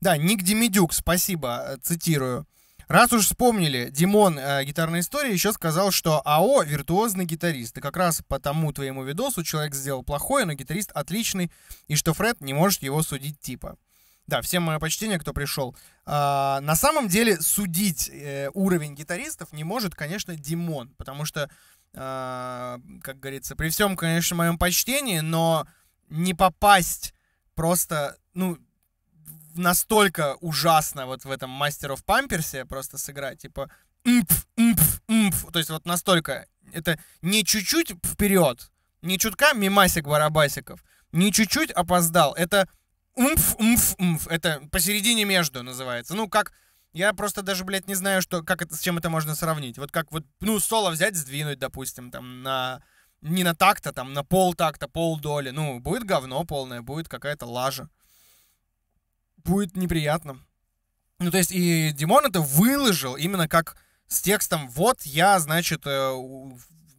Да, Ник Демидюк, спасибо, э, цитирую. Раз уж вспомнили, Димон э, гитарной истории еще сказал, что АО виртуозный гитарист. И как раз по тому твоему видосу человек сделал плохое, но гитарист отличный, и что Фред не может его судить типа. Да, всем мое почтение, кто пришел. А, на самом деле судить э, уровень гитаристов не может, конечно, Димон, потому что, э, как говорится, при всем, конечно, моем почтении, но не попасть просто, ну, настолько ужасно вот в этом Master of Памперсе просто сыграть, типа мпф, мпф, мпф, то есть вот настолько, это не чуть-чуть вперед, не чутка мимасик-барабасиков, не чуть-чуть опоздал, это умф, умф, умф, это посередине между называется, ну как я просто даже, блядь, не знаю, что, как это, с чем это можно сравнить. Вот как вот, ну, соло взять, сдвинуть, допустим, там, на... Не на такта, там, на пол такта, пол доли. Ну, будет говно полное, будет какая-то лажа будет неприятно. Ну, то есть, и Димон это выложил именно как с текстом «Вот я, значит, э,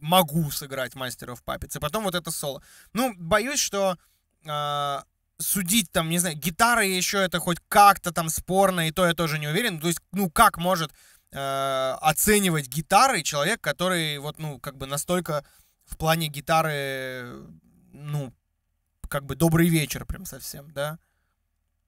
могу сыграть мастеров папец», и потом вот это соло. Ну, боюсь, что э, судить там, не знаю, гитара еще это хоть как-то там спорно, и то я тоже не уверен. То есть, ну, как может э, оценивать гитары человек, который вот, ну, как бы настолько в плане гитары, ну, как бы добрый вечер прям совсем, да?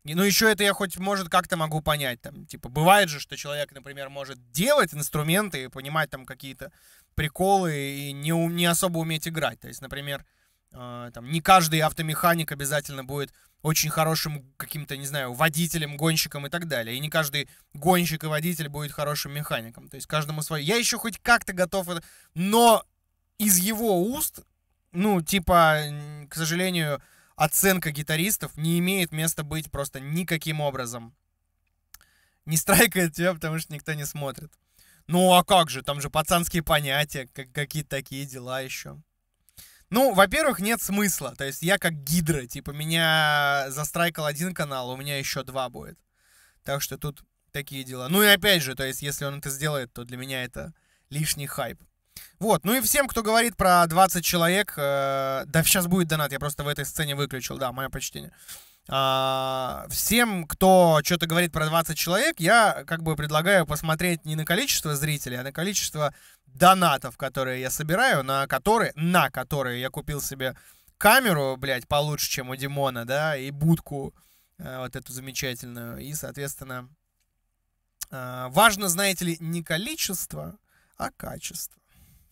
ну, еще это я хоть, может, как-то могу понять. Там, типа, бывает же, что человек, например, может делать инструменты и понимать там какие-то приколы и не, не особо уметь играть. То есть, например, э, там, не каждый автомеханик обязательно будет очень хорошим каким-то, не знаю, водителем, гонщиком и так далее. И не каждый гонщик и водитель будет хорошим механиком. То есть каждому свое. Я еще хоть как-то готов это... Но из его уст, ну, типа, к сожалению, оценка гитаристов не имеет места быть просто никаким образом. Не страйкает тебя, потому что никто не смотрит. Ну а как же, там же пацанские понятия, как, какие-то такие дела еще. Ну, во-первых, нет смысла. То есть я как гидра, типа меня застрайкал один канал, у меня еще два будет. Так что тут такие дела. Ну и опять же, то есть если он это сделает, то для меня это лишний хайп. Вот, ну и всем, кто говорит про 20 человек, э, да сейчас будет донат, я просто в этой сцене выключил, да, мое почтение. А, всем, кто что-то говорит про 20 человек, я как бы предлагаю посмотреть не на количество зрителей, а на количество донатов, которые я собираю, на которые, на которые я купил себе камеру, блядь, получше, чем у Димона, да, и будку э, вот эту замечательную. И, соответственно, э, важно, знаете ли, не количество, а качество.